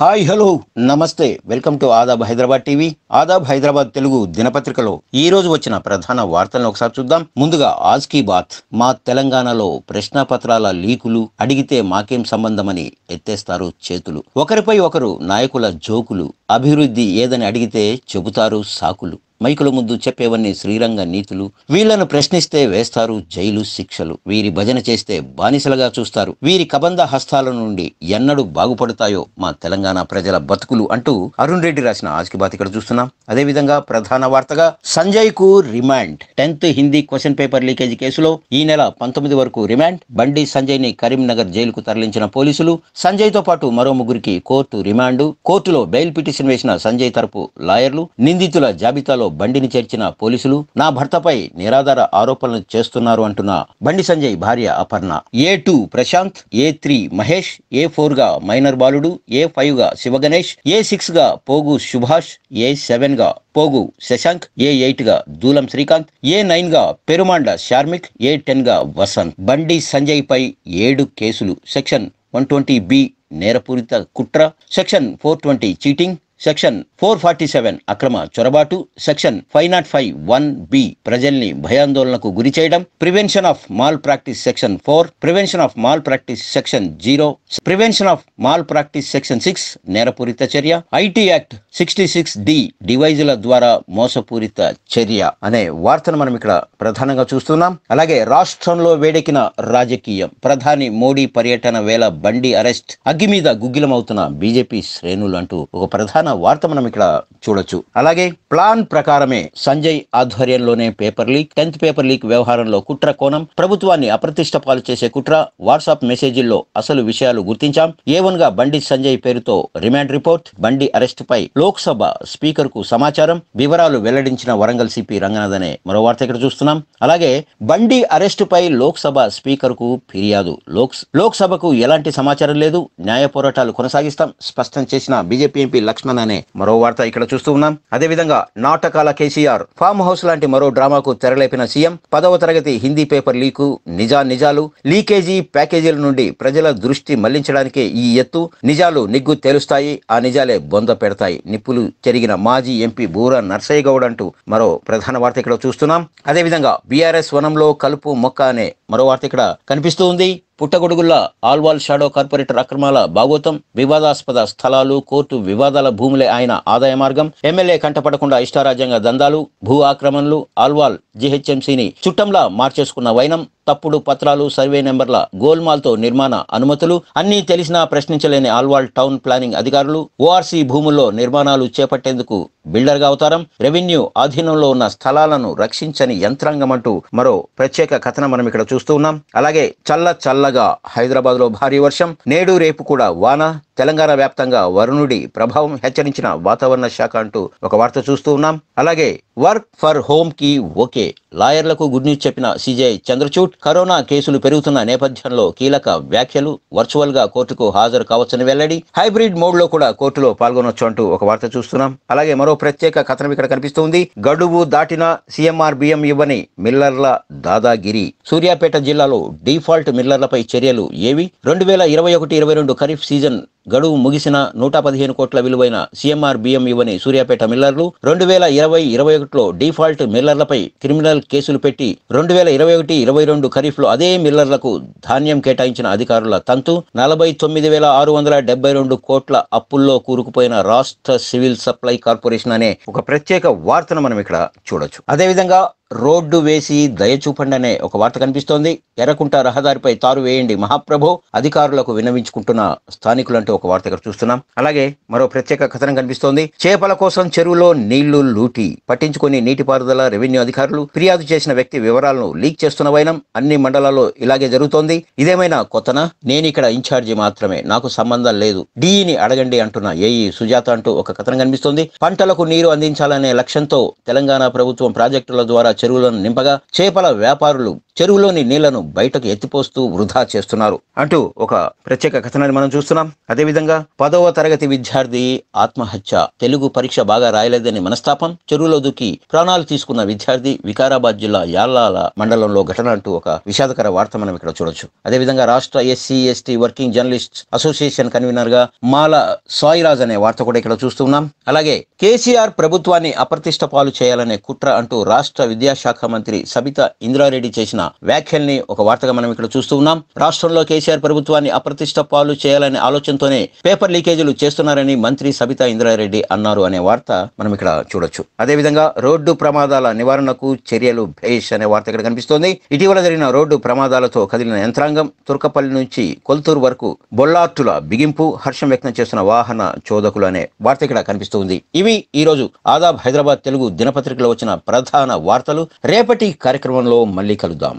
hi hello నమస్తే welcome to Aadab Hyderabad TV Aadab Hyderabad Telugu దినపత్రికలో ఈ రోజు వచ్చిన ప్రధాన వార్తలను ఒకసారి చూద్దాం ముందుగా కీ బాత్ మా తెలంగాణలో పత్రాల లీకులు అడిగితే మాకేం సంబంధమని ఎత్తేస్తారు చేతులు ఒకరిపై ఒకరు నాయకుల జోకులు అభివృద్ధి ఏదని అడిగితే చెబుతారు సాకులు మైకుల ముందు చెప్పేవన్నీ శ్రీరంగ నీతులు వీళ్లను ప్రశ్నిస్తే వేస్తారు జైలు శిక్షలు వీరి భజన చేస్తే బానిసలుగా చూస్తారు వీరి కబంధ హస్తాల నుండి ఎన్నడు బాగుపడతాయో మా తెలంగాణ ప్రజల బతుకులు అంటూ అరుణ్ రెడ్డి రాసిన ఆస్కిబాత్ ఇక్కడ చూస్తున్నాం అదేవిధంగా ప్రధాన వార్తగా సంజయ్ కు remand tenth Hindi question paper leakage కేసులో ఈ నెల పంతొమ్మిది వరకు రిమాండ్ బండి సంజయ్ ని కరీంనగర్ జైలుకు తరలించిన పోలీసులు సంజయ్ తో పాటు మరో ముగ్గురికి కోర్టు రిమాండ్ కోర్టులో బెయిల్ పిటిషన్ వేసిన సంజయ్ తరపు లాయర్లు నిందితుల జాబితాలో ఘటనలో బండిని చేర్చిన పోలీసులు నా భర్తపై నిరాధార ఆరోపణలు చేస్తున్నారు అంటున్న బండి సంజయ్ భార్య Aparna A two Prashant A three Mahesh A four గా మైనర్ బాలుడు ఏ ఫైవ్ గా శివగణేష్ ఏ సిక్స్ గా పోగు సుభాష్ ఏ సెవెన్ గా పోగు శశాంక్ ఏ ఎయిట్ గా దూలం శ్రీకాంత్ ఏ నైన్ గా పెరుమాండ షార్మిక్ ఏ టెన్ గా వసంత్ బండి సంజయ్ పై ఏడు కేసులు సెక్షన్ వన్ ట్వంటీ బి నేరపూరిత కుట్ర section four twenty cheating section four forty seven అక్రమ చొరబాటు section five not five one B ప్రజల్ని భయాందోళనకు గురి చేయడం prevention of malpractice section four prevention of malpractice section zero prevention of malpractice section six నేరపూరిత చర్య IT act sixty six D డివైజుల ద్వారా మోసపూరిత చర్య అనే వార్తను మనం ఇక్కడ ప్రధానంగా చూస్తున్నాం అలాగే రాష్ట్రంలో వేడెక్కిన రాజకీయం ప్రధాని మోడీ పర్యటన వేళ బండి అరెస్ట్ అగ్గి మీద గుగ్గిలమవుతున్న బీజేపీ శ్రేణులు అంటూ ఒక ప్రధాన ప్రధాన వార్త మనం ఇక్కడ చూడొచ్చు అలాగే ప్లాన్ ప్రకారమే సంజయ్ ఆధ్వర్యంలోనే paper leak tenth paper leak వ్యవహారంలో కుట్ర కోణం ప్రభుత్వాన్ని అప్రతిష్ట పాలు చేసే కుట్ర వాట్సాప్ మెసేజీల్లో అసలు విషయాలు గుర్తించాం ఏ వన్ గా బండి సంజయ్ పేరుతో రిమాండ్ రిపోర్ట్ బండి అరెస్ట్ పై లోక్సభ స్పీకర్ కు సమాచారం వివరాలు వెల్లడించిన వరంగల్ సిపి రంగనాథ్ అనే మరో వార్త ఇక్కడ చూస్తున్నాం అలాగే బండి అరెస్ట్ పై లోక్సభ స్పీకర్ కు ఫిర్యాదు లోక్ లోక్సభకు ఎలాంటి సమాచారం లేదు న్యాయ పోరాటాలు కొనసాగిస్తాం స్పష్టం చేసిన బీజేపీ ఎంపీ లక్ష్మణ్ అనే మరో వార్త ఇక్కడ చూస్తూ ఉన్నాం అదేవిధంగా నాటకాల కేసీఆర్ ఫామ్ హౌస్ లాంటి మరో డ్రామాకు తెరలేపిన సీఎం పదవ తరగతి హిందీ పేపర్ లీకు నిజా నిజాలు లీకేజీ ప్యాకేజీల నుండి ప్రజల దృష్టి మళ్లించడానికి ఈ ఎత్తు నిజాలు నిగ్గు తేలుస్తాయి ఆ నిజాలే బొంద పెడతాయి నిప్పులు చెరిగిన మాజీ ఎంపీ బూర నర్సయ్య గౌడ్ అంటూ మరో ప్రధాన వార్త ఇక్కడ చూస్తున్నాం అదేవిధంగా బీఆర్ఎస్ వనంలో కలుపు మొక్క అనే మరో వార్త ఇక్కడ కనిపిస్తూ ఉంది పుట్టగొడుగుల్లా ఆల్వాల్ షాడో కార్పొరేటర్ అక్రమాల భాగోతం వివాదాస్పద స్థలాలు కోర్టు వివాదాల భూములే ఆయన ఆదాయ మార్గం ఎమ్మెల్యే కంటపడకుండా ఇష్టారాజ్యంగా దందాలు భూ ఆక్రమణలు ఆల్వాల్ జీహెచ్ఎంసీని చుట్టంలా మార్చేసుకున్న వైనం తప్పుడు పత్రాలు సర్వే నెంబర్ల గోల్మాల్తో నిర్మాణ అనుమతులు అన్నీ తెలిసినా ప్రశ్నించలేని ఆల్వాల్ టౌన్ ప్లానింగ్ అధికారులు ఓఆర్సీ భూముల్లో నిర్మాణాలు చేపట్టేందుకు బిల్డర్గా అవతారం రెవెన్యూ ఆధీనంలో ఉన్న స్థలాలను రక్షించని యంత్రాంగం అంటూ మరో ప్రత్యేక కథనం మనం ఇక్కడ చూస్తూ ఉన్నాం అలాగే చల్ల చల్లగా హైదరాబాద్లో భారీ వర్షం నేడు రేపు కూడా వాన తెలంగాణ వ్యాప్తంగా వరుణుడి ప్రభావం హెచ్చరించిన వాతావరణ శాఖ అంటూ ఒక వార్త చూస్తూ ఉన్నాం అలాగే వర్క్ ఫర్ హోమ్ కి ఓకే లాయర్లకు గుడ్ న్యూస్ చెప్పిన సిజే చంద్రచూడ్ కరోనా కేసులు పెరుగుతున్న నేపథ్యంలో కీలక వ్యాఖ్యలు వర్చువల్ గా కోర్టుకు హాజరు కావచ్చని వెల్లడి హైబ్రిడ్ మోడ్ లో కూడా కోర్టులో పాల్గొనొచ్చు అంటూ ఒక వార్త చూస్తున్నాం అలాగే మరో ప్రత్యేక కథనం ఇక్కడ కనిపిస్తుంది గడువు దాటిన సీఎంఆర్ బియ్యం ఇవ్వని మిల్లర్ల దాదాగిరి సూర్యాపేట జిల్లాలో డిఫాల్ట్ మిల్లర్లపై చర్యలు ఏవి రెండు వేల ఇరవై ఒకటి ఇరవై రెండు ఖరీఫ్ సీజన్ గడువు ముగిసిన నూట పదిహేను కోట్ల విలువైన సీఎంఆర్ బియ్యం ఇవ్వని సూర్యాపేట మిల్లర్లు రెండు వేల ఇరవై ఇరవై ఒకటిలో డిఫాల్ట్ మిల్లర్లపై క్రిమినల్ కేసులు పెట్టి రెండు వేల ఇరవై ఒకటి ఇరవై రెండు ఖరీఫ్లో అదే మిల్లర్లకు ధాన్యం కేటాయించిన అధికారుల తంతు నలభై తొమ్మిది వేల ఆరు వందల డెబ్బై రెండు కోట్ల అప్పుల్లో కూరుకుపోయిన రాష్ట్ర సివిల్ సప్లై కార్పొరేషన్ అనే ఒక ప్రత్యేక వార్తను మనం ఇక్కడ చూడొచ్చు అదేవిధంగా రోడ్డు వేసి దయచూపండనే ఒక వార్త కనిపిస్తోంది ఎర్రకుంట రహదారిపై తారు వేయండి మహాప్రభు అధికారులకు విన్నవించుకుంటున్న స్థానికులు అంటే ఒక వార్త ఇక్కడ చూస్తున్నాం అలాగే మరో ప్రత్యేక కథనం కనిపిస్తోంది చేపల కోసం చెరువులో నీళ్లు లూటి పట్టించుకుని నీటిపారుదల రెవెన్యూ అధికారులు ఫిర్యాదు చేసిన వ్యక్తి వివరాలను లీక్ చేస్తున్న వైనం అన్ని మండలాల్లో ఇలాగే జరుగుతోంది ఇదేమైనా కొత్తనా నేను ఇక్కడ ఇన్ఛార్జి మాత్రమే నాకు సంబంధం లేదు డీని అడగండి అంటున్న ఏఈ సుజాత అంటూ ఒక కథనం కనిపిస్తోంది పంటలకు నీరు అందించాలనే లక్ష్యంతో తెలంగాణ ప్రభుత్వం ప్రాజెక్టుల ద్వారా చెరువులను నింపగా చేపల వ్యాపారులు చెరువులోని నీళ్లను బయటకు ఎత్తిపోస్తూ వృధా చేస్తున్నారు అంటూ ఒక ప్రత్యేక కథనాన్ని మనం చూస్తున్నాం అదేవిధంగా పదవ తరగతి విద్యార్థి ఆత్మహత్య తెలుగు పరీక్ష బాగా రాయలేదని మనస్తాపం చెరువులో దూకి ప్రాణాలు తీసుకున్న విద్యార్థి వికారాబాద్ జిల్లా యాళ్ళాల మండలంలో ఘటన అంటూ ఒక విషాదకర వార్త మనం ఇక్కడ చూడొచ్చు అదేవిధంగా రాష్ట్ర SC ST working journalist association convener గా మాల సాయిరాజ్ అనే వార్త కూడా ఇక్కడ చూస్తున్నాం అలాగే కేసీఆర్ ప్రభుత్వాన్ని అప్రతిష్ట పాలు చేయాలనే కుట్ర అంటూ రాష్ట్ర విద్యాశాఖ మంత్రి సబితా ఇంద్రారెడ్డి చేసిన వ్యాఖ్యల్ని ఒక వార్తగా మనం ఇక్కడ చూస్తూ ఉన్నాం రాష్ట్రంలో కేసీఆర్ ప్రభుత్వాన్ని అప్రతిష్ట పాలు చేయాలనే ఆలోచనతోనే పేపర్ లీకేజీలు చేస్తున్నారని మంత్రి సబితా ఇంద్రారెడ్డి అన్నారు అనే వార్త మనం ఇక్కడ చూడొచ్చు అదేవిధంగా రోడ్డు ప్రమాదాల నివారణకు చర్యలు భేష్ అనే వార్త ఇక్కడ కనిపిస్తోంది ఇటీవల జరిగిన రోడ్డు ప్రమాదాలతో కదిలిన యంత్రాంగం తుర్కపల్లి నుంచి కొల్తూరు వరకు బొల్లార్టుల బిగింపు హర్షం వ్యక్తం చేస్తున్న వాహన చోదకులు అనే వార్త ఇక్కడ కనిపిస్తోంది ఇవి ఈ రోజు ఆదాబ్ హైదరాబాద్ తెలుగు దినపత్రికలో వచ్చిన ప్రధాన వార్తలు రేపటి కార్యక్రమంలో మళ్ళీ కలుద్దాం